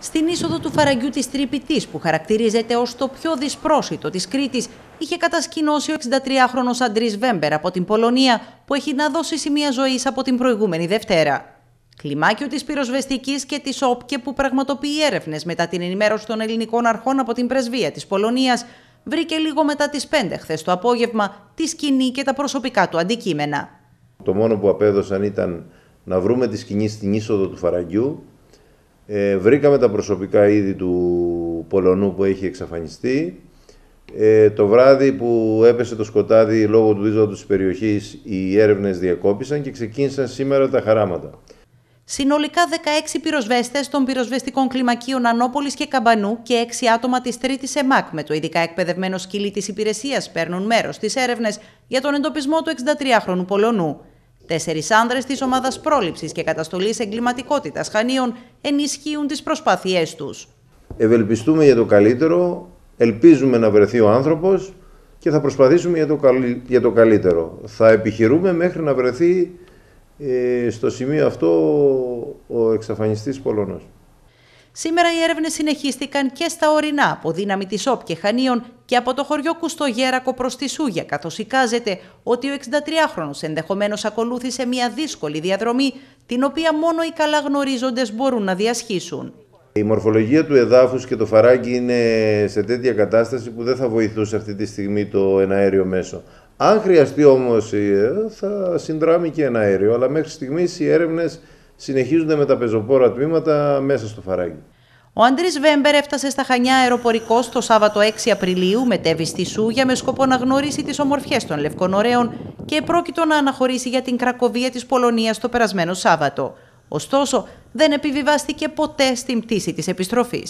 Στην είσοδο του φαραγγιού της Τρυπητής, που χαρακτηρίζεται ως το πιο δυσπρόσιτο της Κρήτης, είχε κατασκηνώσει ο 63χρονος Αντρίς Βέμπερ από την Πολωνία, που έχει να δώσει σημεία ζωής από την προηγούμενη Δευτέρα. Κλιμάκιο της πυροσβεστικής και της ΟΠΚΕ που πραγματοποιεί έρευνες μετά την ενημέρωση των ελληνικών αρχών από την πρεσβεία της Πολωνίας, βρήκε λίγο μετά τις 5 χθες το απόγευμα τη σκηνή και τα προσωπικά του αντικείμενα. Το μόνο που απέδωσαν ήταν να βρούμε τη σκηνή στην είσοδο του φαραγγιού ε, βρήκαμε τα προσωπικά είδη του Πολωνού που έχει εξαφανιστεί. Ε, το βράδυ που έπεσε το σκοτάδι λόγω του βίζοντος της περιοχής οι έρευνες διακόπησαν και ξεκίνησαν σήμερα τα χαράματα. Συνολικά 16 πυροσβέστες των πυροσβεστικών κλιμακίων Ανόπολη και Καμπανού και 6 άτομα της Τρίτης ΕΜΑΚ με το ειδικά εκπαιδευμένο σκύλι της υπηρεσίας παίρνουν μέρος στις έρευνες για τον εντοπισμό του 63χρονου Πολωνού. Τέσσερις άνδρες της ομάδας πρόληψης και καταστολής εγκληματικότητας Χανίων ενισχύουν τις προσπάθειές τους. Ευελπιστούμε για το καλύτερο, ελπίζουμε να βρεθεί ο άνθρωπος και θα προσπαθήσουμε για το, καλύτερο. Θα επιχειρούμε μέχρι να βρεθεί ε, στο σημείο αυτό ο εξαφανιστής Πολωνός. Σήμερα οι έρευνες συνεχίστηκαν και στα ορεινά από δύναμη της ΟΠ και Χανίων και από το χωριό Κουστογέρακο προς τη Σούγια, καθώς εικάζεται ότι ο 63χρονο ενδεχομένως ακολούθησε μια δύσκολη διαδρομή, την οποία μόνο οι καλά γνωρίζοντε μπορούν να διασχίσουν. Η μορφολογία του εδάφους και το φαράγγι είναι σε τέτοια κατάσταση που δεν θα βοηθούσε αυτή τη στιγμή το εναέριο μέσο. Αν χρειαστεί όμως ε, θα συνδράμει και εναέριο, αλλά μέχρι στιγμής οι έρευνες συνεχίζονται με τα πεζοπόρα τμήματα μέσα στο φαράγγι. Ο Αντρίς Βέμπερ έφτασε στα Χανιά αεροπορικό το Σάββατο 6 Απριλίου, μετέβη στη Σούγια με σκοπό να γνωρίσει τις ομορφιές των Λευκών Ωραίων και πρόκειτο να αναχωρήσει για την Κρακοβία της Πολωνίας το περασμένο Σάββατο. Ωστόσο, δεν επιβιβάστηκε ποτέ στην πτήση της επιστροφής.